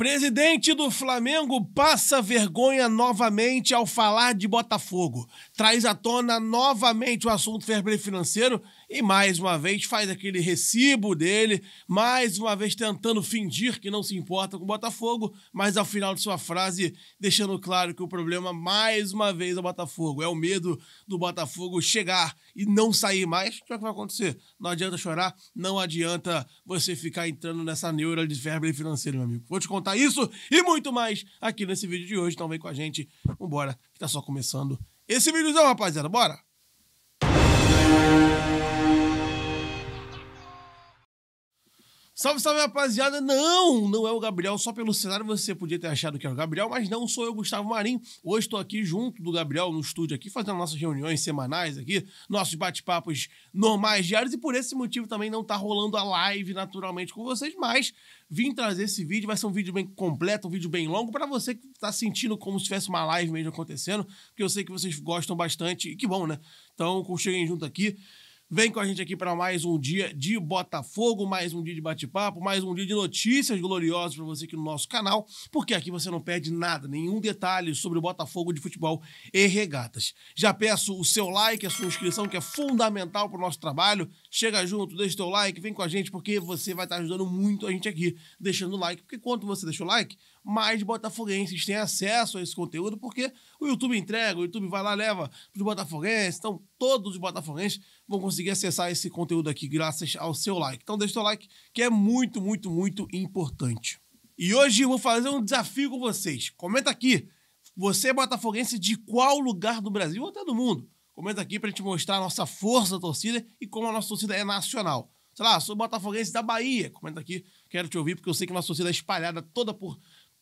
Presidente do Flamengo passa vergonha novamente ao falar de Botafogo. Traz à tona novamente o assunto fair play financeiro e mais uma vez faz aquele recibo dele, mais uma vez tentando fingir que não se importa com o Botafogo, mas ao final de sua frase deixando claro que o problema mais uma vez é o Botafogo, é o medo do Botafogo chegar e não sair mais, é o que vai acontecer? Não adianta chorar, não adianta você ficar entrando nessa neura de verba financeira, meu amigo. Vou te contar isso e muito mais aqui nesse vídeo de hoje, então vem com a gente, vambora, que tá só começando esse vídeozão, rapaziada, bora! Salve, salve, rapaziada! Não, não é o Gabriel. Só pelo cenário você podia ter achado que era é o Gabriel, mas não sou eu, Gustavo Marim. Hoje estou aqui junto do Gabriel no estúdio aqui, fazendo nossas reuniões semanais aqui, nossos bate-papos normais diários, e por esse motivo também não está rolando a live naturalmente com vocês, mas vim trazer esse vídeo. Vai ser um vídeo bem completo, um vídeo bem longo, para você que está sentindo como se tivesse uma live mesmo acontecendo, porque eu sei que vocês gostam bastante, e que bom, né? Então, cheguem junto aqui. Vem com a gente aqui para mais um dia de Botafogo, mais um dia de bate-papo, mais um dia de notícias gloriosas para você aqui no nosso canal, porque aqui você não perde nada, nenhum detalhe sobre o Botafogo de futebol e regatas. Já peço o seu like, a sua inscrição, que é fundamental para o nosso trabalho. Chega junto, deixa o seu like, vem com a gente, porque você vai estar ajudando muito a gente aqui, deixando o like, porque quando você deixa o like, mais botafoguenses têm acesso a esse conteúdo, porque o YouTube entrega, o YouTube vai lá, leva para os botafoguenses, então todos os botafoguenses vão conseguir acessar esse conteúdo aqui graças ao seu like. Então deixa o seu like, que é muito, muito, muito importante. E hoje eu vou fazer um desafio com vocês. Comenta aqui, você é botafoguense de qual lugar do Brasil ou até do mundo? Comenta aqui para a gente mostrar a nossa força da torcida e como a nossa torcida é nacional sei lá, sou botafoguense da Bahia. Comenta aqui, quero te ouvir, porque eu sei que nossa torcida é espalhada toda por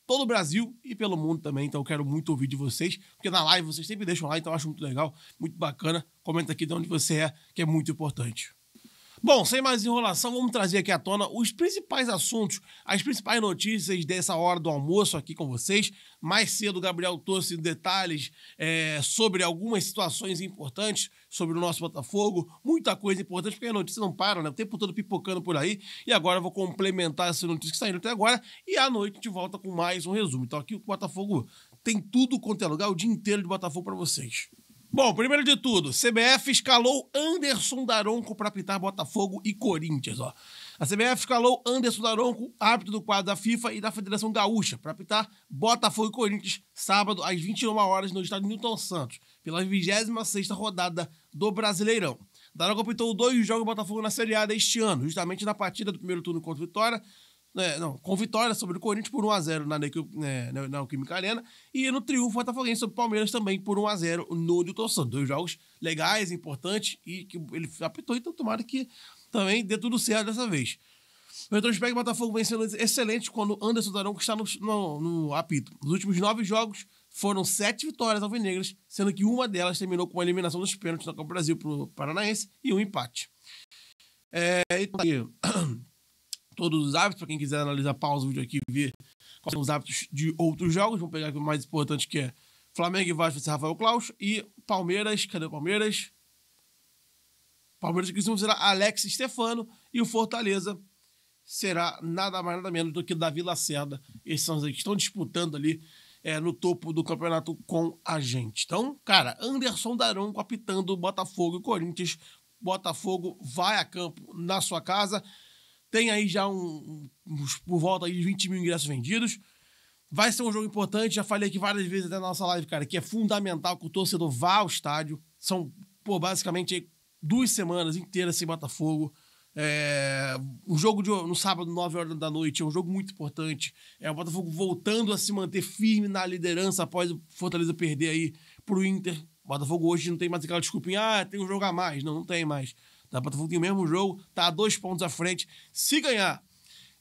todo o Brasil e pelo mundo também. Então eu quero muito ouvir de vocês, porque na live vocês sempre deixam lá, então eu acho muito legal, muito bacana. Comenta aqui de onde você é, que é muito importante. Bom, sem mais enrolação, vamos trazer aqui à tona os principais assuntos, as principais notícias dessa hora do almoço aqui com vocês. Mais cedo, o Gabriel trouxe detalhes é, sobre algumas situações importantes sobre o nosso Botafogo, muita coisa importante, porque a notícia não para, né? O tempo todo pipocando por aí. E agora eu vou complementar essa notícia que está até agora. E à noite a gente volta com mais um resumo. Então aqui o Botafogo tem tudo quanto é lugar, o dia inteiro de Botafogo para vocês. Bom, primeiro de tudo, CBF escalou Anderson Daronco para apitar Botafogo e Corinthians, ó. A CBF escalou Anderson Daronco, árbitro do quadro da FIFA e da Federação Gaúcha, para apitar Botafogo e Corinthians sábado às 21 horas no estádio Newton Santos, pela 26ª rodada do Brasileirão. Daronco apitou dois jogos do Botafogo na Série A deste ano, justamente na partida do primeiro turno contra o Vitória, né, não, com vitória sobre o Corinthians por 1x0 na, é, na, na Arena e no triunfo Botafoguense sobre o Palmeiras também por 1x0 no Nilton Santos. Dois jogos legais, importantes e que ele apitou, então tomara que também dê tudo certo dessa vez. Então o retrospecto Botafogo sendo excelente quando Anderson Darão está no, no, no, apito. Nos últimos nove jogos foram sete vitórias alvinegras, sendo que uma delas terminou com a eliminação dos pênaltis na Copa do Brasil para o Paranaense e um empate. É, e, tá todos os hábitos, para quem quiser analisar, pausa o vídeo aqui e ver quais são os hábitos de outros jogos. Vamos pegar aqui o mais importante que é Flamengo e Vasco vai ser é Rafael Klaus e Palmeiras, cadê o Palmeiras? Palmeiras e Cristiano será Alex Stefano e o Fortaleza será nada mais nada menos do que Davi Lacerda. Esses são os que estão disputando ali é, no topo do campeonato com a gente. Então, cara, Anderson Darão apitando Botafogo e Corinthians. Botafogo vai a campo na sua casa. Tem aí já um, um, por volta aí de 20 mil ingressos vendidos. Vai ser um jogo importante, já falei aqui várias vezes até na nossa live, cara, que é fundamental que o torcedor vá ao estádio. São, pô, basicamente duas semanas inteiras sem Botafogo. É, um jogo de, no sábado, 9 horas da noite, é um jogo muito importante. É o Botafogo voltando a se manter firme na liderança após o Fortaleza perder aí pro Inter. O Botafogo hoje não tem mais aquela desculpinha, ah, tem um jogo a mais. Não, não tem mais da Botafogo tem o mesmo jogo, tá a dois pontos à frente. Se ganhar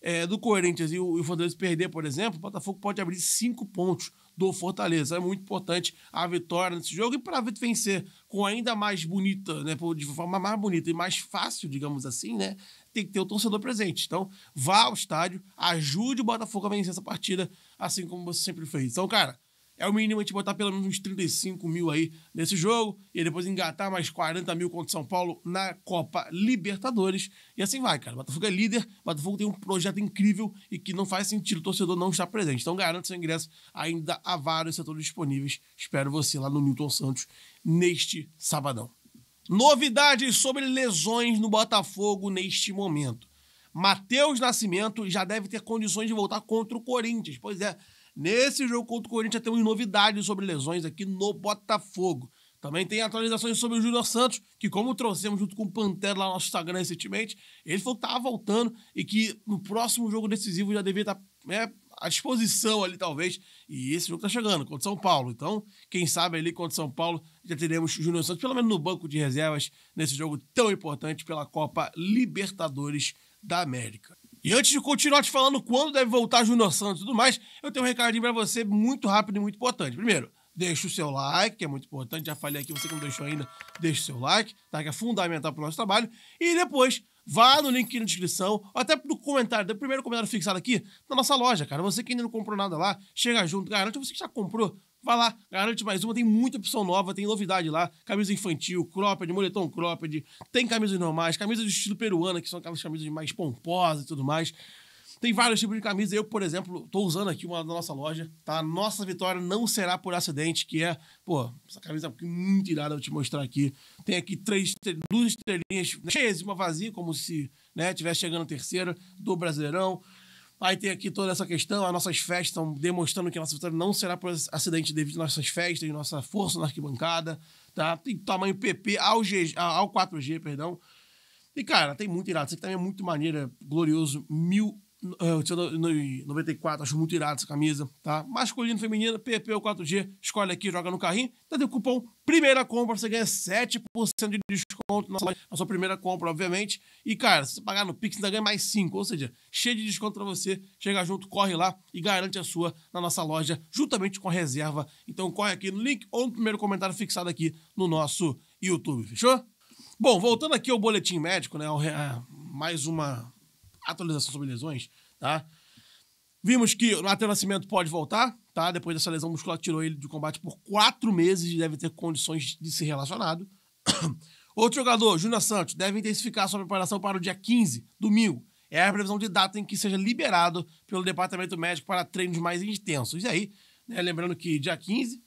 é, do Corinthians e o, e o Fortaleza perder, por exemplo, o Botafogo pode abrir cinco pontos do Fortaleza. É muito importante a vitória nesse jogo e para vencer com ainda mais bonita, né, de forma mais bonita e mais fácil, digamos assim, né, tem que ter o torcedor presente. Então, vá ao estádio, ajude o Botafogo a vencer essa partida, assim como você sempre fez. Então, cara, é o mínimo a gente botar pelo menos uns 35 mil aí nesse jogo e depois engatar mais 40 mil contra o São Paulo na Copa Libertadores. E assim vai, cara. O Botafogo é líder, o Botafogo tem um projeto incrível e que não faz sentido o torcedor não estar presente. Então garanto seu ingresso. Ainda há vários setores disponíveis. Espero você lá no Milton Santos neste sabadão. Novidades sobre lesões no Botafogo neste momento. Matheus Nascimento já deve ter condições de voltar contra o Corinthians. Pois é, Nesse jogo contra o Corinthians temos novidades sobre lesões aqui no Botafogo. Também tem atualizações sobre o Júnior Santos, que como trouxemos junto com o Pantera lá no nosso Instagram recentemente, ele falou que estava voltando e que no próximo jogo decisivo já devia estar tá, né, à disposição ali, talvez. E esse jogo está chegando contra o São Paulo. Então, quem sabe ali contra o São Paulo já teremos Júnior Santos, pelo menos no banco de reservas, nesse jogo tão importante pela Copa Libertadores da América. E antes de continuar te falando quando deve voltar Júnior Santos e tudo mais, eu tenho um recadinho para você muito rápido e muito importante. Primeiro, deixa o seu like, que é muito importante. Já falei aqui, você que não deixou ainda, deixa o seu like, tá? Que é fundamental pro nosso trabalho. E depois, vá no link aqui na descrição, ou até no comentário, no primeiro comentário fixado aqui, na nossa loja, cara. Você que ainda não comprou nada lá, chega junto, garante. Você que já comprou, Vai lá, garante mais uma, tem muita opção nova, tem novidade lá. Camisa infantil, cropped, moletom cropped, tem camisas normais, camisas de estilo peruana, que são aquelas camisas mais pomposas e tudo mais. Tem vários tipos de camisa. Eu, por exemplo, estou usando aqui uma da nossa loja, tá? Nossa vitória não será por acidente, que é, pô, essa camisa é muito irada, eu vou te mostrar aqui. Tem aqui três, duas estrelinhas né? cheias uma vazia, como se, né, tivesse chegando terceira do Brasileirão. Aí tem aqui toda essa questão, as nossas festas estão demonstrando que a nossa vitória não será por acidente devido às nossas festas, e nossa força na arquibancada, tá? Tem tamanho PP ao, G, ao 4G, perdão. E, cara, tem muito irado. Isso aqui também é muito maneira, é glorioso, mil 94, é, acho muito irado essa camisa, tá? Masculino, feminino, pp ou 4G, escolhe aqui, joga no carrinho. Tá o cupom Primeira Compra, você ganha 7% de desconto na, na sua primeira compra, obviamente. E, cara, se você pagar no Pix, ainda ganha mais 5, ou seja, cheio de desconto para você. Chega junto, corre lá e garante a sua na nossa loja, juntamente com a reserva. Então, corre aqui no link ou no primeiro comentário fixado aqui no nosso YouTube, fechou? Bom, voltando aqui ao boletim médico, né? Mais uma atualização sobre lesões, tá? Vimos que o Matheus Nascimento pode voltar, tá? Depois dessa lesão muscular, tirou ele de combate por quatro meses e deve ter condições de ser relacionado. Outro jogador, Júnior Santos, deve intensificar sua preparação para o dia 15, domingo. É a previsão de data em que seja liberado pelo departamento médico para treinos mais intensos. E aí, né, lembrando que dia 15,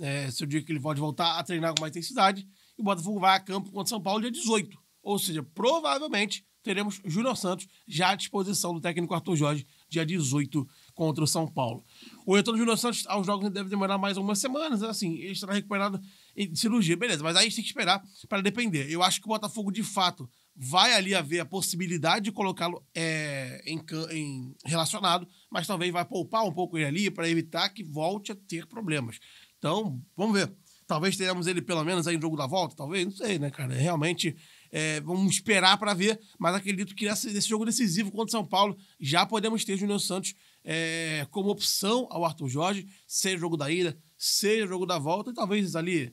é, seu dia que ele pode voltar a treinar com mais intensidade, e o Botafogo vai a campo contra São Paulo dia 18. Ou seja, provavelmente teremos Júnior Santos já à disposição do técnico Arthur Jorge, dia 18, contra o São Paulo. O retorno do Júnior Santos aos jogos deve demorar mais algumas semanas, assim, ele estará recuperado de cirurgia, beleza, mas aí tem que esperar para depender. Eu acho que o Botafogo, de fato, vai ali haver a possibilidade de colocá-lo é, em, em, relacionado, mas talvez vai poupar um pouco ele ali para evitar que volte a ter problemas. Então, vamos ver. Talvez tenhamos ele pelo menos aí no jogo da volta, talvez, não sei, né, cara? Realmente é, vamos esperar para ver, mas acredito que nesse jogo decisivo contra o São Paulo já podemos ter Júnior Santos é, como opção ao Arthur Jorge, seja jogo da ida, seja jogo da volta, e talvez ali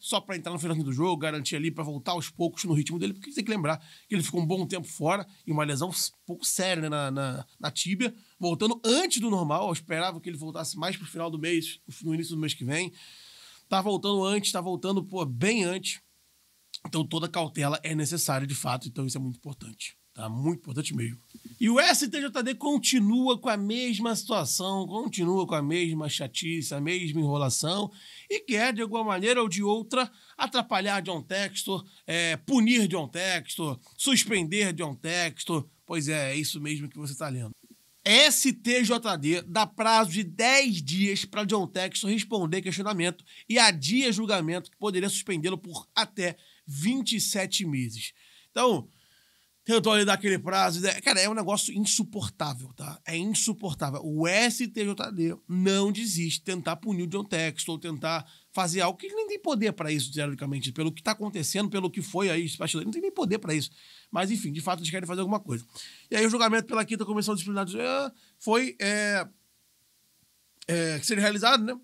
só para entrar no finalzinho do jogo, garantir ali para voltar aos poucos no ritmo dele, porque tem que lembrar que ele ficou um bom tempo fora e uma lesão um pouco séria né, na, na, na tíbia, voltando antes do normal. Eu esperava que ele voltasse mais para o final do mês, no início do mês que vem. Tá voltando antes, tá voltando pô, bem antes. Então toda cautela é necessária de fato, então isso é muito importante. Tá muito importante mesmo. E o STJD continua com a mesma situação, continua com a mesma chatice, a mesma enrolação e quer, de alguma maneira ou de outra, atrapalhar John Textor, é, punir John Textor, suspender John Textor. Pois é, é isso mesmo que você está lendo. STJD dá prazo de 10 dias para John Textor responder questionamento e adia julgamento que poderia suspendê-lo por até 27 meses. Então, tentou lhe dar aquele prazo. Né? Cara, é um negócio insuportável, tá? É insuportável. O STJD não desiste de tentar punir o John Texton ou tentar fazer algo que ele nem tem poder para isso, teoricamente, pelo que está acontecendo, pelo que foi aí, ele não tem nem poder para isso. Mas, enfim, de fato, eles querem fazer alguma coisa. E aí o julgamento pela quinta comissão disciplinar foi. É, é, que seria realizado, né?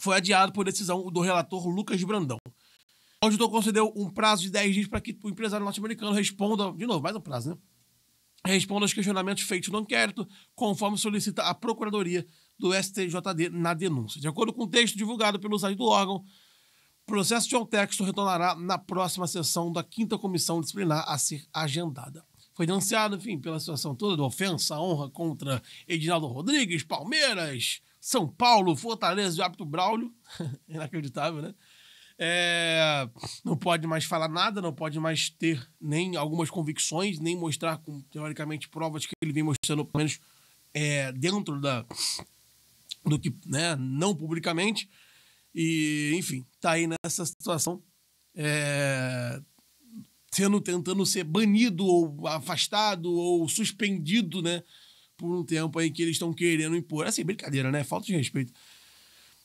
Foi adiado por decisão do relator Lucas Brandão. O auditor concedeu um prazo de 10 dias para que o empresário norte-americano responda, de novo, mais um prazo, né? Responda aos questionamentos feitos no inquérito, conforme solicita a Procuradoria do STJD na denúncia. De acordo com o texto divulgado pelo site do órgão, o processo de John retornará na próxima sessão da quinta comissão disciplinar a ser agendada. Foi denunciado, enfim, pela situação toda do ofensa, à honra contra Edinaldo Rodrigues, Palmeiras, São Paulo, Fortaleza e Hábito Braulio. Inacreditável, né? É, não pode mais falar nada, não pode mais ter nem algumas convicções, nem mostrar, com, teoricamente, provas que ele vem mostrando, pelo menos é, dentro da, do que, né, não publicamente. E, enfim, tá aí nessa situação. É, sendo tentando ser banido ou afastado ou suspendido, né? Por um tempo aí que eles estão querendo impor. Assim, brincadeira, né? Falta de respeito.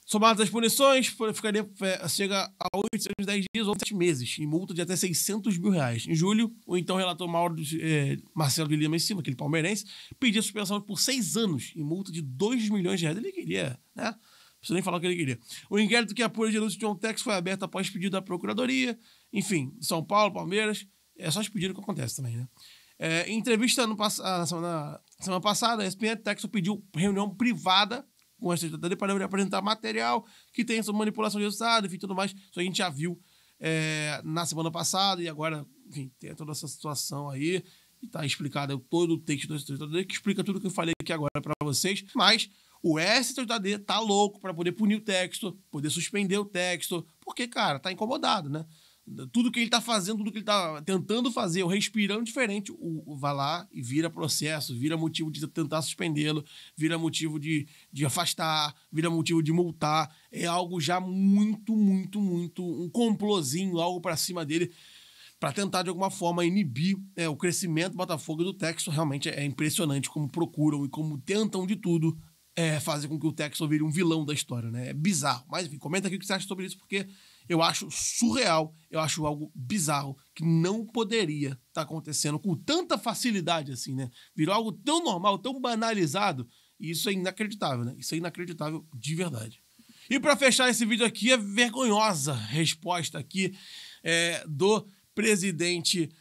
Somado as punições, ficaria, é, chega a 8 anos, 10 dias ou 7 meses, em multa de até 600 mil reais. Em julho, o então relator Mauro, eh, Marcelo de Lima em cima, aquele palmeirense, pediu suspensão por 6 anos, em multa de 2 milhões de reais. Ele queria, né? Preciso nem falar o que ele queria. O inquérito que apura de denúncia de John Tex foi aberto após pedido da Procuradoria. Enfim, São Paulo, Palmeiras. É só os o que acontece também, né? É, em entrevista no, ah, na semana, semana passada, a SPN Texas pediu reunião privada com essa ditadura para apresentar material que tem essa manipulação de resultado, enfim, tudo mais. Isso a gente já viu é, na semana passada e agora, enfim, tem toda essa situação aí. E tá explicado todo o texto do STJD, que explica tudo que eu falei aqui agora para vocês. Mas o STJD tá louco para poder punir o texto, poder suspender o texto, porque, cara, tá incomodado, né? tudo que ele está fazendo, tudo que ele está tentando fazer, o respirando diferente, o, o, vai lá e vira processo, vira motivo de tentar suspendê-lo, vira motivo de, de afastar, vira motivo de multar. É algo já muito, muito, muito um complozinho, algo para cima dele, para tentar de alguma forma inibir é, o crescimento do Botafogo e do Texas. Realmente é impressionante como procuram e como tentam de tudo é, com que o Texel vire um vilão da história, né? É bizarro. Mas enfim, comenta aqui o que você acha sobre isso, porque eu acho surreal, eu acho algo bizarro que não poderia estar tá acontecendo com tanta facilidade assim, né? Virou algo tão normal, tão banalizado, e isso é inacreditável, né? Isso é inacreditável de verdade. E para fechar esse vídeo aqui, é a vergonhosa resposta aqui é, do presidente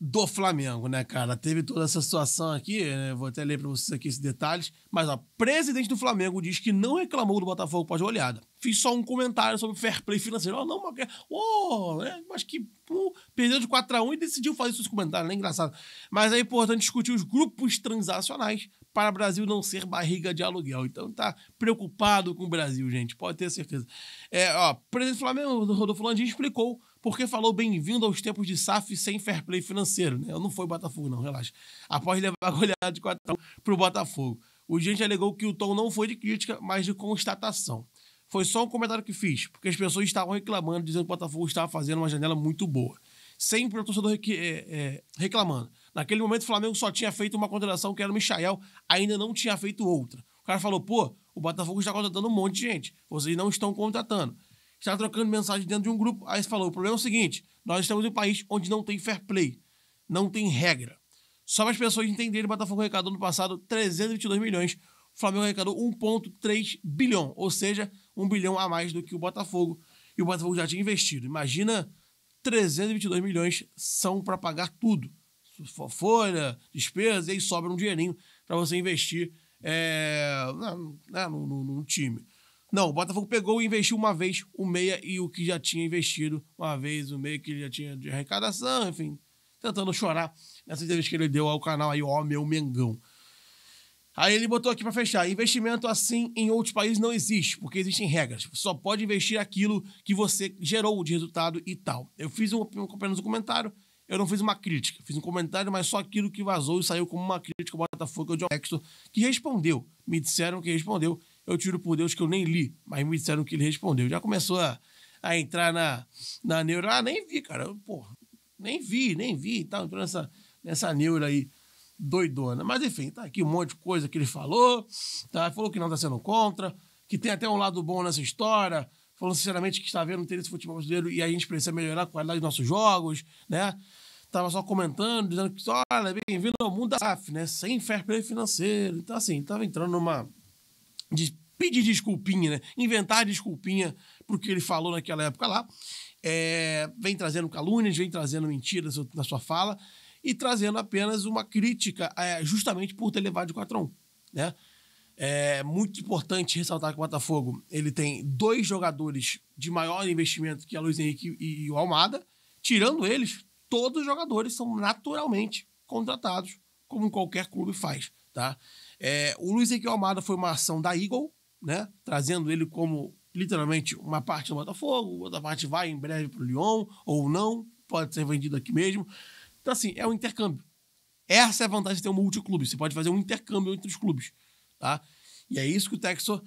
do Flamengo, né, cara? Teve toda essa situação aqui, né? vou até ler para vocês aqui esses detalhes, mas o presidente do Flamengo diz que não reclamou do Botafogo pós olhada. Fiz só um comentário sobre fair play financeiro. Oh, não, mas, oh, né? mas que pô, perdeu de 4 a 1 e decidiu fazer isso comentários, né? Engraçado. Mas é importante discutir os grupos transacionais para o Brasil não ser barriga de aluguel. Então tá preocupado com o Brasil, gente, pode ter certeza. É, ó, presidente do Flamengo, Rodolfo Landim, explicou porque falou bem-vindo aos tempos de SAF sem fair play financeiro. Né? Não foi o Botafogo, não, relaxa. Após levar a goleada de 4 para o Botafogo. O gente alegou que o tom não foi de crítica, mas de constatação. Foi só um comentário que fiz, porque as pessoas estavam reclamando, dizendo que o Botafogo estava fazendo uma janela muito boa. Sempre o torcedor é, é, reclamando. Naquele momento, o Flamengo só tinha feito uma contratação que era o Michael, ainda não tinha feito outra. O cara falou, pô, o Botafogo está contratando um monte de gente. Vocês não estão contratando está trocando mensagem dentro de um grupo, aí você falou: o problema é o seguinte, nós estamos em um país onde não tem fair play, não tem regra. Só para as pessoas entenderem, o Botafogo arrecadou no passado 322 milhões, o Flamengo arrecadou 1,3 bilhão, ou seja, um bilhão a mais do que o Botafogo, e o Botafogo já tinha investido. Imagina 322 milhões são para pagar tudo. Folha, despesas, e aí sobra um dinheirinho para você investir é, no, no, no time. Não, o Botafogo pegou e investiu uma vez o meia e o que já tinha investido uma vez, o meia que já tinha de arrecadação, enfim, tentando chorar nessa entrevista que ele deu ao canal aí, ó, meu Mengão. Aí ele botou aqui para fechar: investimento assim em outros países não existe, porque existem regras. Só pode investir aquilo que você gerou de resultado e tal. Eu fiz um, apenas um comentário, eu não fiz uma crítica. Fiz um comentário, mas só aquilo que vazou e saiu como uma crítica ao Botafogo, é o John Texton, que respondeu. Me disseram que respondeu eu tiro por Deus que eu nem li, mas me disseram que ele respondeu. Já começou a, a entrar na, na neura. Ah, nem vi, cara. pô porra, nem vi, nem vi e tal. Entrou nessa, nessa neura aí doidona. Mas enfim, tá aqui um monte de coisa que ele falou, tá? Falou que não tá sendo contra, que tem até um lado bom nessa história. Falou sinceramente que está vendo o interesse do futebol brasileiro e a gente precisa melhorar a qualidade dos nossos jogos, né? Tava só comentando, dizendo que, olha, bem-vindo ao mundo da SAF, né? Sem fair play financeiro. Então, assim, tava entrando numa de pedir desculpinha, né? inventar desculpinha para o que ele falou naquela época lá. É, vem trazendo calúnias, vem trazendo mentiras na sua fala e trazendo apenas uma crítica é, justamente por ter levado de 4 x 1. Né? É muito importante ressaltar que o Botafogo ele tem dois jogadores de maior investimento que a Luiz Henrique e o Almada. Tirando eles, todos os jogadores são naturalmente contratados, como qualquer clube faz. Tá? É, o Luiz Henrique Almada foi uma ação da Eagle, né? Trazendo ele como literalmente uma parte do Botafogo, outra parte vai em breve para o Lyon ou não, pode ser vendido aqui mesmo. Então, assim, é um intercâmbio. Essa é a vantagem de ter um multiclube. Você pode fazer um intercâmbio entre os clubes. Tá? E é isso que o Texas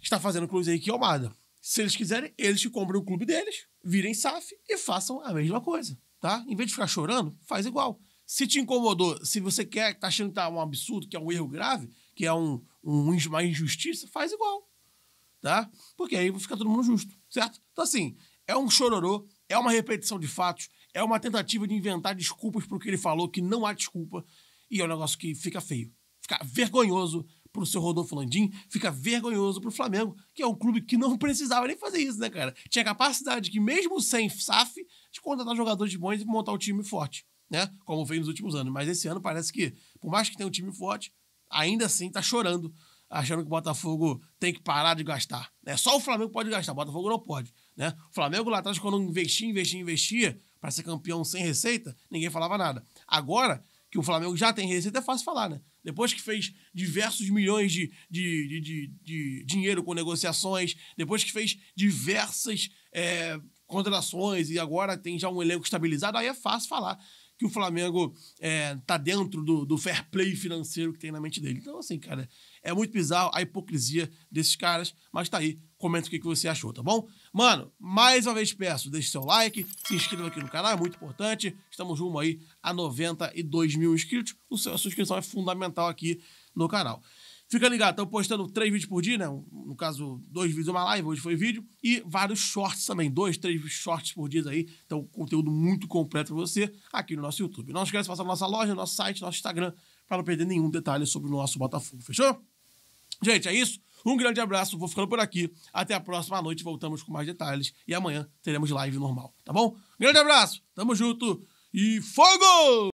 está fazendo com o Luiz Henrique Almada. Se eles quiserem, eles que comprem o clube deles, virem SAF e façam a mesma coisa. Tá? Em vez de ficar chorando, faz igual. Se te incomodou, se você quer, tá achando que tá um absurdo, que é um erro grave, que é um, um, uma injustiça, faz igual. Tá? Porque aí fica todo mundo justo, certo? Então, assim, é um chororô, é uma repetição de fatos, é uma tentativa de inventar desculpas pro que ele falou, que não há desculpa, e é um negócio que fica feio. Fica vergonhoso pro seu Rodolfo Landim, fica vergonhoso pro Flamengo, que é um clube que não precisava nem fazer isso, né, cara? Tinha capacidade que, mesmo sem SAF, de contratar jogadores bons e montar um time forte né? Como veio nos últimos anos. Mas esse ano parece que, por mais que tenha um time forte, ainda assim está chorando, achando que o Botafogo tem que parar de gastar. Né? Só o Flamengo pode gastar, o Botafogo não pode. Né? O Flamengo lá atrás, quando investia, investia, investia para ser campeão sem receita, ninguém falava nada. Agora que o Flamengo já tem receita, é fácil falar, né? Depois que fez diversos milhões de, de, de, de, de dinheiro com negociações, depois que fez diversas é, contratações e agora tem já um elenco estabilizado, aí é fácil falar que o Flamengo é, tá dentro do, do fair play financeiro que tem na mente dele. Então, assim, cara, é muito bizarro a hipocrisia desses caras, mas tá aí. Comenta o que, você achou, tá bom? Mano, mais uma vez peço, deixe seu like, se inscreva aqui no canal, é muito importante. Estamos rumo aí a 92 mil inscritos. O seu, a sua inscrição é fundamental aqui no canal. Fica ligado, estamos postando três vídeos por dia, né? No caso, dois vídeos, uma live, hoje foi vídeo. E vários shorts também, dois, três shorts por dia aí. Então, conteúdo muito completo para você aqui no nosso YouTube. Não esquece de passar na nossa loja, nosso site, nosso Instagram, para não perder nenhum detalhe sobre o nosso Botafogo, fechou? Gente, é isso. Um grande abraço, vou ficando por aqui. Até a próxima noite, voltamos com mais detalhes. E amanhã teremos live normal, tá bom? Grande abraço, tamo junto e fogo!